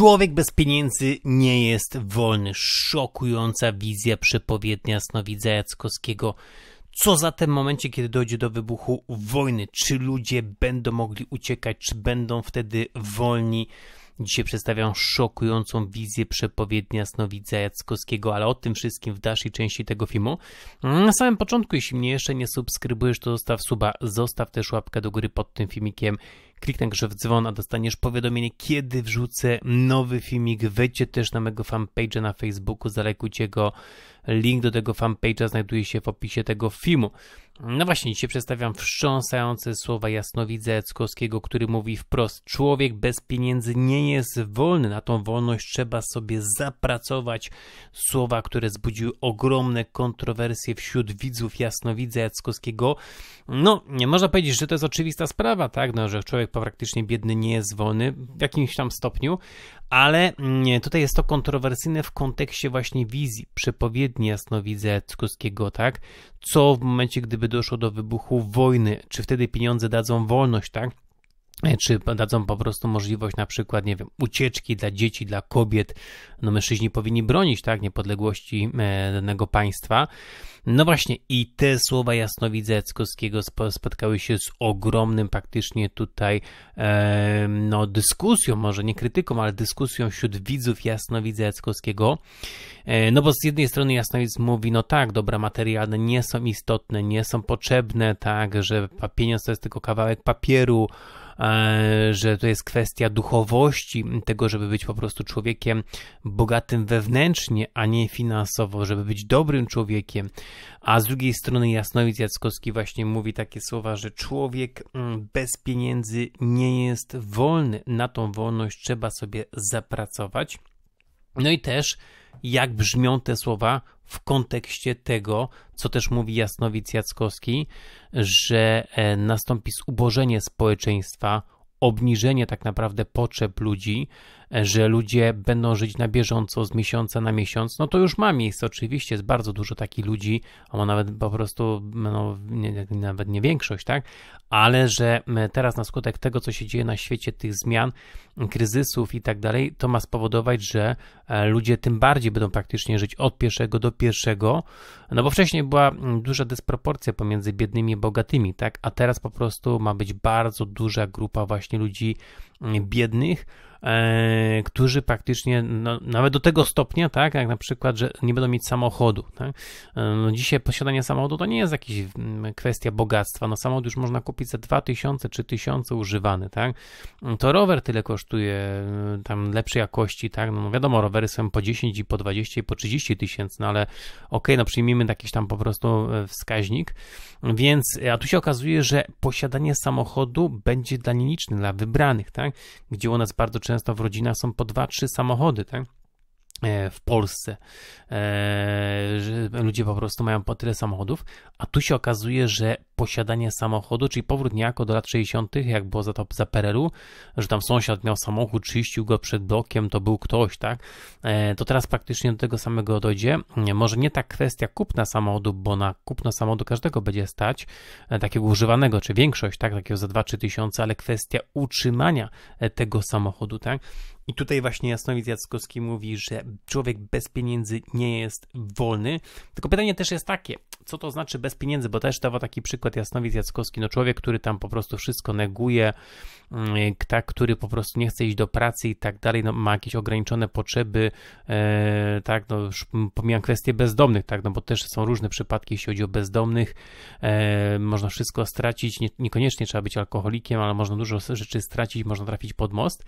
Człowiek bez pieniędzy nie jest wolny. Szokująca wizja przepowiednia Snowidza Jackowskiego. Co za ten momencie, kiedy dojdzie do wybuchu wojny? Czy ludzie będą mogli uciekać? Czy będą wtedy wolni? Dzisiaj przedstawiam szokującą wizję przepowiednia Snowidza Jackowskiego, ale o tym wszystkim w dalszej części tego filmu. Mm, Na samym początku, jeśli mnie jeszcze nie subskrybujesz, to zostaw suba, zostaw też łapkę do góry pod tym filmikiem Kliknę grze w dzwon, a dostaniesz powiadomienie, kiedy wrzucę nowy filmik. Wejdźcie też na mojego fanpage'a na Facebooku, zalekujcie go. Link do tego fanpage'a znajduje się w opisie tego filmu. No właśnie, dzisiaj przedstawiam wstrząsające słowa jasnowidza Jackowskiego, który mówi wprost: Człowiek bez pieniędzy nie jest wolny, na tą wolność trzeba sobie zapracować. Słowa, które zbudziły ogromne kontrowersje wśród widzów jasnowidza Jackowskiego. No, nie można powiedzieć, że to jest oczywista sprawa, tak? No, że człowiek praktycznie biedny nie jest wolny w jakimś tam stopniu, ale mm, tutaj jest to kontrowersyjne w kontekście właśnie wizji, przepowiedni Jasnowidze Tskuskiego, tak? Co w momencie, gdyby doszło do wybuchu wojny, czy wtedy pieniądze dadzą wolność, tak? E, czy dadzą po prostu możliwość na przykład, nie wiem, ucieczki dla dzieci, dla kobiet. No mężczyźni powinni bronić, tak, niepodległości e, danego państwa. No właśnie i te słowa Jasnowidzeckiego spotkały się z ogromnym praktycznie tutaj e, no dyskusją, może nie krytyką, ale dyskusją wśród widzów Jasnowidzeckiego. No bo z jednej strony Jasnowidz mówi, no tak, dobra materialne nie są istotne, nie są potrzebne, tak, że pieniądz to jest tylko kawałek papieru, E, że to jest kwestia duchowości, tego, żeby być po prostu człowiekiem bogatym wewnętrznie, a nie finansowo, żeby być dobrym człowiekiem. A z drugiej strony Jasnowic Jackowski właśnie mówi takie słowa, że człowiek mm, bez pieniędzy nie jest wolny. Na tą wolność trzeba sobie zapracować. No i też jak brzmią te słowa w kontekście tego, co też mówi Jasnowic Jackowski, że e, nastąpi zubożenie społeczeństwa, obniżenie tak naprawdę potrzeb ludzi, że ludzie będą żyć na bieżąco z miesiąca na miesiąc, no to już ma miejsce oczywiście, jest bardzo dużo takich ludzi, a nawet po prostu, no, nie, nawet nie większość, tak? Ale że teraz na skutek tego, co się dzieje na świecie, tych zmian, kryzysów i tak dalej, to ma spowodować, że e, ludzie tym bardziej będą praktycznie żyć od pierwszego do pierwszego, no bo wcześniej była duża dysproporcja pomiędzy biednymi i bogatymi, tak? A teraz po prostu ma być bardzo duża grupa właśnie ludzi biednych, e, którzy praktycznie no, nawet do tego stopnia, tak, jak na przykład, że nie będą mieć samochodu. Tak? E, no, dzisiaj posiadanie samochodu to nie jest jakaś mm, kwestia bogactwa. No, samochód już można kupić za 2000 czy 1000 używany, tak? Mm, to rower tyle kosztuje, e, tam lepszej jakości, tak? No, no wiadomo, rowery są po 10 i po 20 i po 30 tysięcy, no ale okej, okay, no przyjmijmy jakiś tam po prostu e, wskaźnik. Więc, a tu się okazuje, że posiadanie samochodu będzie dla nielicznych, dla wybranych, tak? Tak? Gdzie u nas bardzo często w rodzinach są po dwa, trzy samochody, tak? E, w Polsce. E, że Ludzie po prostu mają po tyle samochodów, a tu się okazuje, że posiadanie samochodu, czyli powrót niejako do lat 60., jak było za, to, za PRL-u, że tam sąsiad miał samochód, czyścił go przed blokiem, to był ktoś, tak? E, to teraz praktycznie do tego samego dojdzie. Może nie ta kwestia kupna samochodu, bo na kupno samochodu każdego będzie stać, takiego używanego, czy większość, tak? Takiego za 2-3 tysiące, ale kwestia utrzymania tego samochodu, tak? I tutaj właśnie Jasnowidz Jackowski mówi, że człowiek bez pieniędzy nie jest wolny. Tylko pytanie też jest takie, co to znaczy bez pieniędzy, bo też dawał taki przykład Jasnowidz Jackowski, no człowiek, który tam po prostu wszystko neguje, mm, tak, który po prostu nie chce iść do pracy i tak dalej, no, ma jakieś ograniczone potrzeby, e, tak, no już pomijam kwestię bezdomnych, tak, no bo też są różne przypadki, jeśli chodzi o bezdomnych, e, można wszystko stracić, nie, niekoniecznie trzeba być alkoholikiem, ale można dużo rzeczy stracić, można trafić pod most.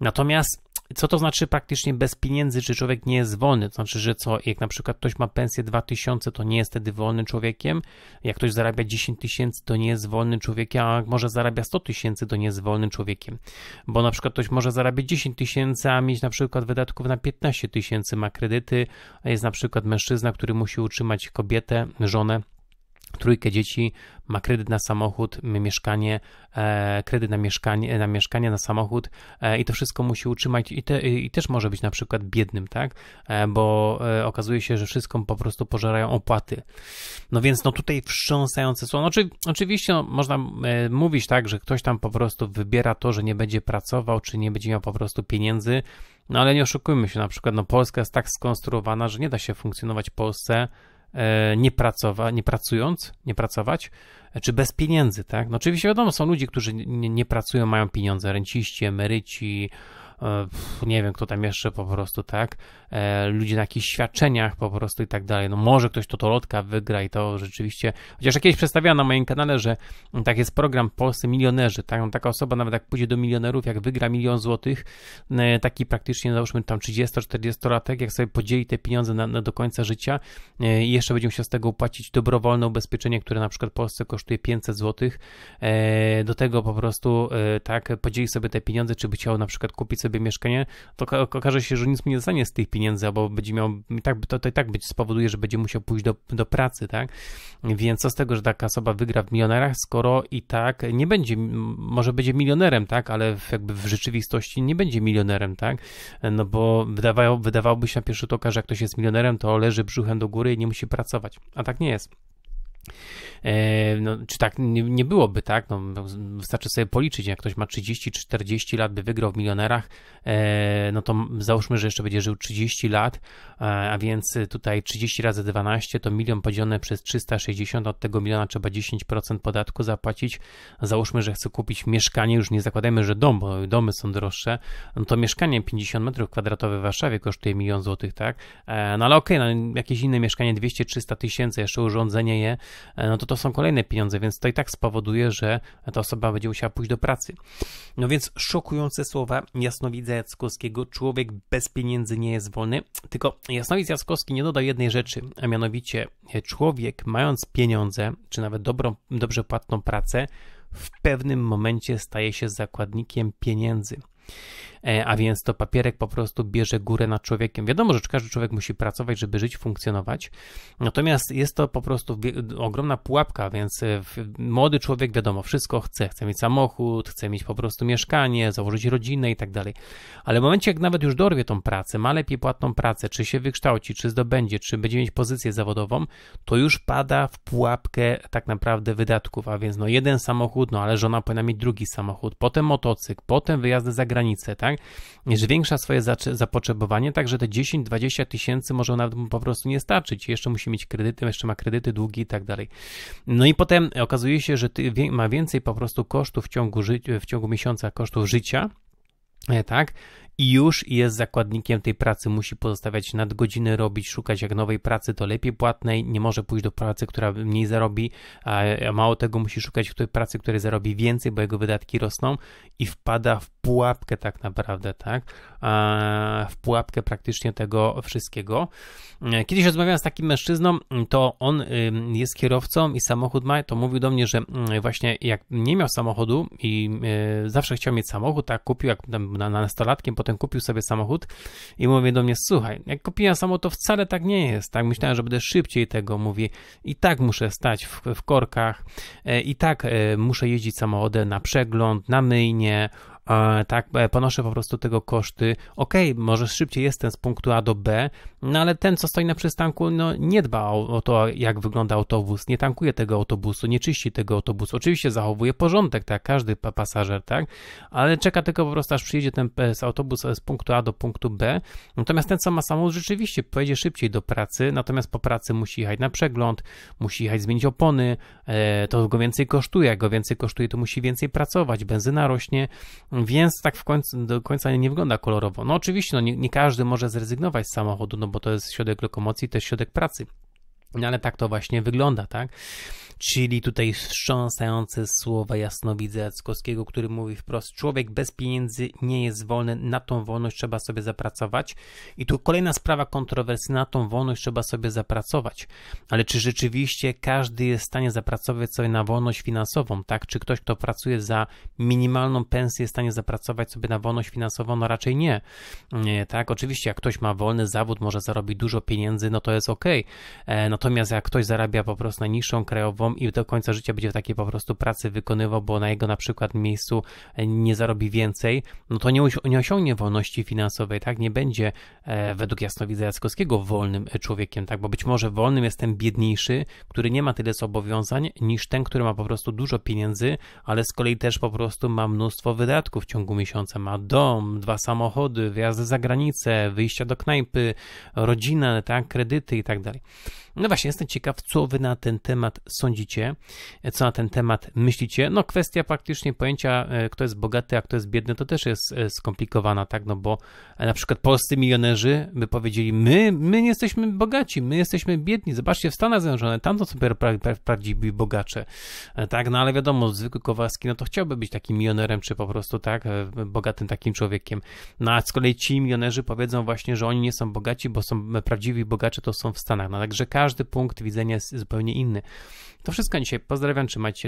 Natomiast co to znaczy praktycznie bez pieniędzy, czy człowiek nie jest wolny? To znaczy, że co, jak na przykład ktoś ma pensję 2000, to nie jest wtedy wolnym człowiekiem? Jak ktoś zarabia 10 tysięcy, to nie jest wolnym człowiekiem, a może zarabia 100 tysięcy, to nie jest wolnym człowiekiem. Bo na przykład ktoś może zarabiać 10 tysięcy, a mieć na przykład wydatków na 15 tysięcy, ma kredyty, a jest na przykład mężczyzna, który musi utrzymać kobietę, żonę, trójkę dzieci, ma kredyt na samochód, mieszkanie, e, kredyt na mieszkanie, na mieszkanie, na samochód e, i to wszystko musi utrzymać i, te, i, też może być na przykład biednym, tak? E, bo e, okazuje się, że wszystko po prostu pożerają opłaty. No więc no tutaj wstrząsające są. No, oczywiście no, można e, mówić tak, że ktoś tam po prostu wybiera to, że nie będzie pracował, czy nie będzie miał po prostu pieniędzy, no ale nie oszukujmy się, na przykład no Polska jest tak skonstruowana, że nie da się funkcjonować w Polsce E, nie, pracowa, nie pracując, nie pracować, e, czy bez pieniędzy, tak? No oczywiście wiadomo, są ludzie, którzy nie, nie pracują, mają pieniądze, renciści, emeryci, E, nie wiem, kto tam jeszcze po prostu, tak, e, ludzie na jakichś świadczeniach po prostu i tak dalej, no może ktoś to Totolotka wygra i to rzeczywiście, chociaż jakieś przedstawiałem na moim kanale, że tak jest program Polscy Milionerzy, tak, no taka osoba nawet jak pójdzie do milionerów, jak wygra milion złotych, e, taki praktycznie załóżmy tam 30-40 latek, jak sobie podzieli te pieniądze na, na do końca życia i jeszcze będzie musiał z tego opłacić dobrowolne ubezpieczenie, które na przykład w Polsce kosztuje 500 złotych do tego po prostu tak podzieli sobie te pieniądze, czy by chciał na przykład kupić sobie sobie mieszkanie, to okaże się, że nic mu nie zostanie z tych pieniędzy, albo będzie miał, tak, to, to i tak być, spowoduje, że będzie musiał pójść do, do pracy, tak? Więc co z tego, że taka osoba wygra w milionerach, skoro i tak nie będzie, może będzie milionerem, tak? Ale w, jakby w rzeczywistości nie będzie milionerem, tak? No bo wydawało, wydawałoby się na pierwszy rzut oka, że jak ktoś jest milionerem, to leży brzuchem do góry i nie musi pracować, a tak nie jest. E, no, czy tak nie, nie byłoby, tak? No, wystarczy sobie policzyć, jak ktoś ma 30-40 lat, by wygrał w milionerach, e, no to załóżmy, że jeszcze będzie żył 30 lat, e, a więc tutaj 30 razy 12 to milion podzielone przez 360, od tego miliona trzeba 10% podatku zapłacić. Załóżmy, że chcę kupić mieszkanie, już nie zakładajmy, że dom, bo domy są droższe, no to mieszkanie 50 metrów kwadratowych w Warszawie kosztuje milion złotych, tak? No ale okej, okay, no jakieś inne mieszkanie 200-300 tysięcy, jeszcze urządzenie je, no to to są kolejne pieniądze, więc to i tak spowoduje, że ta osoba będzie musiała pójść do pracy. No więc szokujące słowa Jasnowidza Jackowskiego, człowiek bez pieniędzy nie jest wolny, tylko Jasnowidz Jackowski nie dodał jednej rzeczy, a mianowicie e, człowiek mając pieniądze, czy nawet dobrą, dobrze płatną pracę, w pewnym momencie staje się zakładnikiem pieniędzy. E, a więc to papierek po prostu bierze górę nad człowiekiem. Wiadomo, że każdy człowiek musi pracować, żeby żyć, funkcjonować, natomiast jest to po prostu ogromna pułapka, więc e, młody człowiek, wiadomo, wszystko chce, chce mieć samochód, chce mieć po prostu mieszkanie, założyć rodzinę i tak dalej, ale w momencie, jak nawet już dorwie tą pracę, ma lepiej płatną pracę, czy się wykształci, czy zdobędzie, czy będzie mieć pozycję zawodową, to już pada w pułapkę tak naprawdę wydatków, a więc no jeden samochód, no ale żona powinna mieć drugi samochód, potem motocykl, potem wyjazdy za granicę, tak? zwiększa swoje zapotrzebowanie, także te 10-20 tysięcy może nawet mu po prostu nie starczyć. Jeszcze musi mieć kredyty, jeszcze ma kredyty, długi i tak dalej. No i potem okazuje się, że ma więcej po prostu kosztów w ciągu, w ciągu miesiąca, kosztów życia, e, tak? i już jest zakładnikiem tej pracy, musi pozostawiać nadgodziny, robić, szukać jak nowej pracy, to lepiej płatnej, nie może pójść do pracy, która mniej zarobi, a mało tego musi szukać pracy, której zarobi więcej, bo jego wydatki rosną i wpada w pułapkę tak naprawdę, tak? W pułapkę praktycznie tego wszystkiego. E, kiedyś rozmawiałem z takim mężczyzną, to on jest kierowcą i samochód ma, to mówił do mnie, że mm, właśnie jak nie miał samochodu i e, zawsze chciał mieć samochód, tak kupił jak na nastolatkiem, potem potem kupił sobie samochód i mówi do mnie, słuchaj, jak kupiłem samochód, to wcale tak nie jest, tak, myślałem, że będę szybciej tego, mówi, i tak muszę stać w, w korkach, e, i tak e, muszę jeździć samochodem na przegląd, na myjnie, tak, e, ponoszę po prostu tego koszty. Okej, okay, może szybciej jestem z punktu A do B, no ale ten, co stoi na przystanku, no nie dba o, o to, jak wygląda autobus, nie tankuje tego autobusu, nie czyści tego autobusu. Oczywiście zachowuje porządek, tak, każdy pasażer, tak, ale czeka tylko po prostu, aż przyjedzie ten e, autobus e, z punktu A do punktu B. Natomiast ten, co ma samochód, rzeczywiście pojedzie szybciej do pracy, natomiast po pracy musi jechać na przegląd, musi jechać zmienić opony, to go więcej kosztuje, jak go więcej kosztuje, to musi więcej pracować, benzyna rośnie, więc tak w końcu, do końca nie wygląda kolorowo. No oczywiście, no nie, nie każdy może zrezygnować z samochodu, no bo to jest środek lokomocji, to jest środek pracy. No ale tak to właśnie wygląda, tak? Czyli tutaj wstrząsające słowa jasnowidza Jackowskiego, który mówi wprost: Człowiek bez pieniędzy nie jest wolny, na tą wolność trzeba sobie zapracować. I tu kolejna sprawa kontrowersyjna: na tą wolność trzeba sobie zapracować. Ale czy rzeczywiście każdy jest w stanie zapracować sobie na wolność finansową, tak? Czy ktoś, kto pracuje za minimalną pensję, jest w stanie zapracować sobie na wolność finansową? No raczej nie. nie tak, oczywiście, jak ktoś ma wolny zawód, może zarobić dużo pieniędzy, no to jest ok. E, Natomiast jak ktoś zarabia po prostu na niższą krajową i do końca życia będzie w takiej po prostu pracy wykonywał, bo na jego na przykład miejscu e, nie zarobi więcej, no to nie, nie osiągnie wolności finansowej, tak? Nie będzie e, według jasnowidza Jackowskiego wolnym e, człowiekiem, tak? Bo być może wolnym jest ten biedniejszy, który nie ma tyle zobowiązań, niż ten, który ma po prostu dużo pieniędzy, ale z kolei też po prostu ma mnóstwo wydatków w ciągu miesiąca. Ma dom, dwa samochody, wyjazdy za granicę, wyjścia do knajpy, rodzinę, tak? Kredyty i tak dalej. No no właśnie, jestem ciekaw, co wy na ten temat sądzicie, e, co na ten temat myślicie. No kwestia praktycznie pojęcia, e, kto jest bogaty, a kto jest biedny, to też jest e, skomplikowana, tak, no bo na przykład polscy milionerzy by powiedzieli, my, my nie jesteśmy bogaci, my jesteśmy biedni, zobaczcie w Stanach Zjednoczonych, tam to są prawdziwi bogacze, tak, no ale wiadomo, zwykły Kowalski, no to chciałby być takim milionerem, czy po prostu, tak, bogatym takim człowiekiem, no a z kolei ci milionerzy powiedzą właśnie, że oni nie są bogaci, bo są prawdziwi bogacze, to są w Stanach, no także każdy każdy punkt widzenia jest zupełnie inny. To wszystko dzisiaj. Pozdrawiam, trzymajcie się.